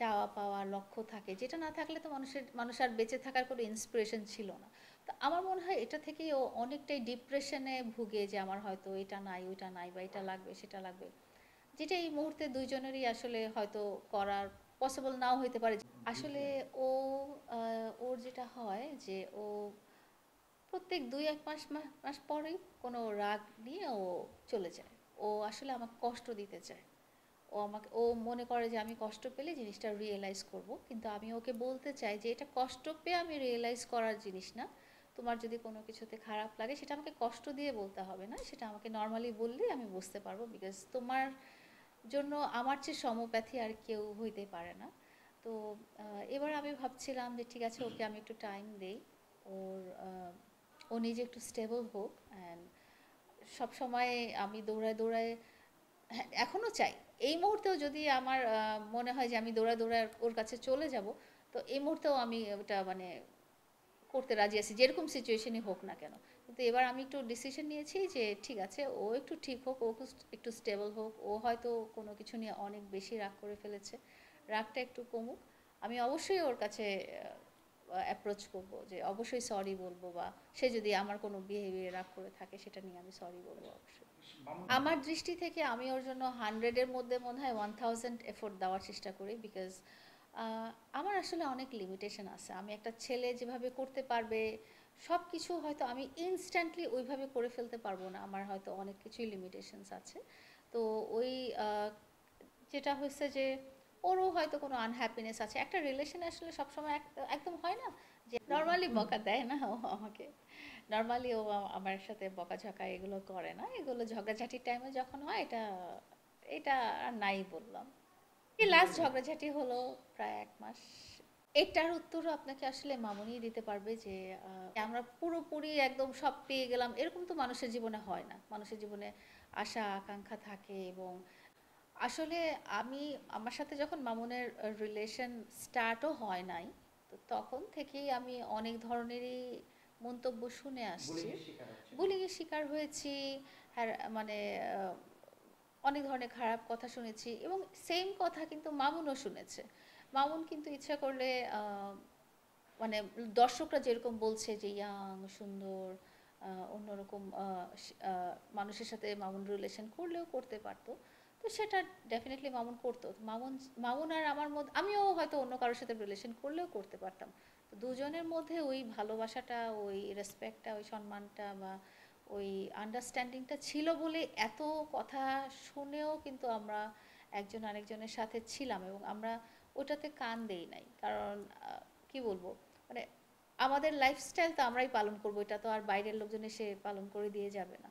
চাওয়া পাওয়া লক্ষ্য থাকে যেটা না থাকলে তো মানুষের মানুষ আর বেঁচে থাকার কোনো ইন্সপিরেশন ছিল না তো আমার মনে হয় এটা থেকেই ও অনেকটাই ডিপ্রেশনে ভুগে যে আমার হয়তো এটা নাই ওইটা নাই বা এটা লাগবে সেটা লাগবে যেটা এই মুহূর্তে দুইজনেরই আসলে হয়তো করার পসিবল নাও হইতে পারে আসলে ও ওর যেটা হয় যে ও প্রত্যেক দুই এক মাস মাস পরেই কোনো রাগ নিয়ে ও চলে যায় ও আসলে আমাকে কষ্ট দিতে চায় ও আমাকে ও মনে করে যে আমি কষ্ট পেলে জিনিসটা রিয়েলাইজ করব কিন্তু আমি ওকে বলতে চাই যে এটা কষ্ট পেয়ে আমি রিয়েলাইজ করার জিনিস না তোমার যদি কোনো কিছুতে খারাপ লাগে সেটা আমাকে কষ্ট দিয়ে বলতে হবে না সেটা আমাকে নর্মালি বললেই আমি বুঝতে পারবো বিকজ তোমার জন্য আমার চেয়ে সমপ্যাথি আর কেউ হইতে পারে না তো এবার আমি ভাবছিলাম যে ঠিক আছে ওকে আমি একটু টাইম দেই ওর ও নিজে একটু স্টেবল হোক অ্যান্ড সবসময় আমি দৌড়ায় দৌড়ায় হ্যাঁ, এখনও চাই এই মুহূর্তেও যদি আমার মনে হয় যে আমি দৌড়া দৌড়া ওর কাছে চলে যাব তো এই মুহূর্তেও আমি ওটা মানে করতে রাজি আছি যেরকম সিচুয়েশনই হোক না কেন কিন্তু এবার আমি একটু ডিসিশন নিয়েছি যে ঠিক আছে ও একটু ঠিক হোক ও একটু স্টেবল হোক ও হয়তো কোনো কিছু নিয়ে অনেক বেশি রাগ করে ফেলেছে রাগটা একটু কমুক আমি অবশ্যই ওর কাছে অ্যাপ্রোচ করব যে অবশ্যই সরি বলবো বা সে যদি আমার কোনো বিহেভিয়ার রাগ করে থাকে সেটা নিয়ে আমি সরি বলবো অবশ্যই আমার দৃষ্টি থেকে আমি ওর জন্য হান্ড্রেডের মধ্যে মনে হয় ওয়ান থাউজেন্ড এফোর্ট দেওয়ার চেষ্টা করি বিকজ আমার আসলে অনেক লিমিটেশন আছে আমি একটা ছেলে যেভাবে করতে পারবে সব কিছু হয়তো আমি ইনস্ট্যান্টলি ওইভাবে করে ফেলতে পারবো না আমার হয়তো অনেক কিছুই লিমিটেশনস আছে তো ওই যেটা হচ্ছে যে ওরও হয়তো কোনো আনহ্যাপিনেস আছে একটা রিলেশন আসলে সবসময় একদম হয় না যে নর্মালি বকা দেয় না ও আমাকে নর্মালি ও আমার সাথে বকাঝকা এগুলো করে না এগুলো ঝগড়াঝাটির টাইমে যখন হয় এটা এটা আর নাই বললাম লাস্ট ঝগড়াঝাটি হলো প্রায় এক মাস এটার উত্তর আপনাকে আসলে মামুনি দিতে পারবে যে আমরা পুরোপুরি একদম সব পেয়ে গেলাম এরকম তো মানুষের জীবনে হয় না মানুষের জীবনে আশা আকাঙ্ক্ষা থাকে এবং আসলে আমি আমার সাথে যখন মামুনের রিলেশন স্টার্টও হয় নাই তো তখন থেকেই আমি অনেক ধরনেরই মন্তব্য শুনে আসছি বুলিংয়ের শিকার হয়েছি হ্যাঁ মানে অনেক ধরনের খারাপ কথা শুনেছি এবং সেম কথা কিন্তু মামুনও শুনেছে মামুন কিন্তু ইচ্ছা করলে মানে দর্শকরা যেরকম বলছে যে ইয়াং সুন্দর অন্যরকম মানুষের সাথে মামুন রিলেশন করলেও করতে পারতো তো সেটা ডেফিনেটলি মামুন করতো মামুন মামুন আর আমার মধ্যে আমিও হয়তো অন্য কারোর সাথে রিলেশন করলেও করতে পারতাম তো দুজনের মধ্যে ওই ভালোবাসাটা ওই রেসপেক্টটা ওই সম্মানটা বা ওই আন্ডারস্ট্যান্ডিংটা ছিল বলে এত কথা শুনেও কিন্তু আমরা একজন আরেকজনের সাথে ছিলাম এবং আমরা ওটাতে কান দেই নাই কারণ কি বলবো মানে আমাদের লাইফস্টাইল তো আমরাই পালন করবো এটা তো আর বাইরের লোকজন এসে পালন করে দিয়ে যাবে না